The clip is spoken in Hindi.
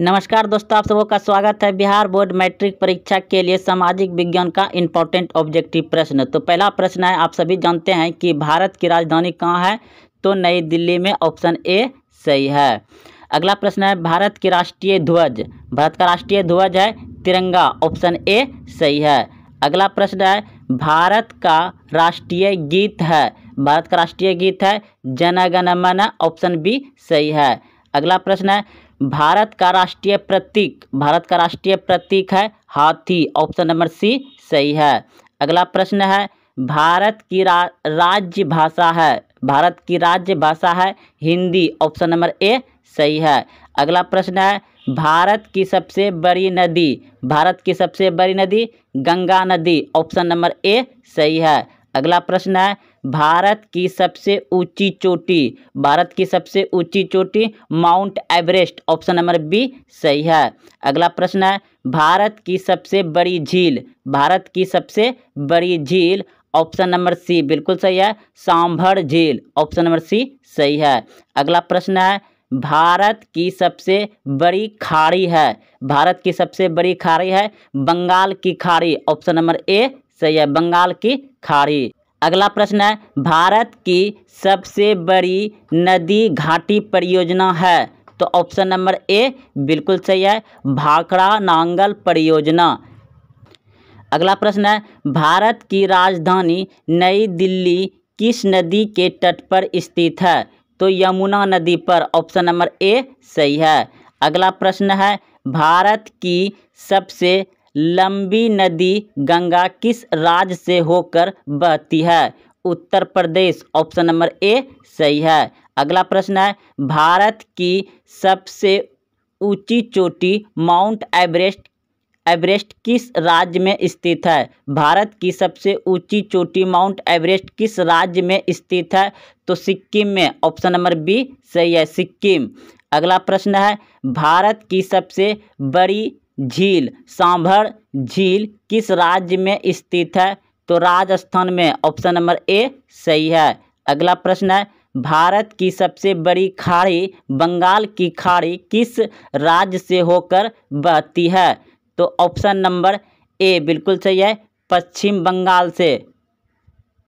नमस्कार दोस्तों आप सबों का स्वागत है बिहार बोर्ड मैट्रिक परीक्षा के लिए सामाजिक विज्ञान का इम्पोर्टेंट ऑब्जेक्टिव प्रश्न तो पहला प्रश्न है आप सभी जानते हैं कि भारत की राजधानी कहाँ है तो नई दिल्ली में ऑप्शन ए सही है अगला प्रश्न है भारत की राष्ट्रीय ध्वज भारत का राष्ट्रीय ध्वज है तिरंगा ऑप्शन ए सही है अगला प्रश्न है भारत का राष्ट्रीय गीत है भारत का राष्ट्रीय गीत है जनगणमन ऑप्शन बी सही है अगला प्रश्न है भारत का राष्ट्रीय प्रतीक भारत का राष्ट्रीय प्रतीक है हाथी ऑप्शन नंबर सी सही है अगला प्रश्न है भारत की रा, राज्य भाषा है भारत की राज्य भाषा है हिंदी ऑप्शन नंबर ए सही है अगला प्रश्न है भारत की सबसे बड़ी नदी भारत की सबसे बड़ी नदी गंगा नदी ऑप्शन नंबर ए सही है अगला प्रश्न है भारत की सबसे ऊंची चोटी भारत की सबसे ऊंची चोटी mount Everest option number B सही है अगला प्रश्न है भारत की सबसे बड़ी झील भारत की सबसे बड़ी झील ऑप्शन नंबर सी बिल्कुल सही है सांभर झील ऑप्शन नंबर सी सही है अगला प्रश्न है भारत की सबसे बड़ी खाड़ी है भारत की सबसे बड़ी खाड़ी है बंगाल की खाड़ी ऑप्शन नंबर ए सही है बंगाल की खाड़ी अगला प्रश्न है भारत की सबसे बड़ी नदी घाटी परियोजना है तो ऑप्शन नंबर ए बिल्कुल सही है भाखड़ा नांगल परियोजना अगला प्रश्न है भारत की राजधानी नई दिल्ली किस नदी के तट पर स्थित है तो यमुना नदी पर ऑप्शन नंबर ए सही है अगला प्रश्न है भारत की सबसे लंबी नदी गंगा किस राज्य से होकर बहती है उत्तर प्रदेश ऑप्शन नंबर ए सही है अगला प्रश्न है भारत की सबसे ऊंची चोटी माउंट एवरेस्ट एवरेस्ट किस राज्य में स्थित है भारत की सबसे ऊंची चोटी माउंट एवरेस्ट किस राज्य में स्थित है तो सिक्किम में ऑप्शन नंबर बी सही है सिक्किम अगला प्रश्न है भारत की सबसे बड़ी झील सांभर झील किस राज्य में स्थित है तो राजस्थान में ऑप्शन नंबर ए सही है अगला प्रश्न है भारत की सबसे बड़ी खाड़ी बंगाल की खाड़ी किस राज्य से होकर बहती है तो ऑप्शन नंबर ए बिल्कुल सही है पश्चिम बंगाल से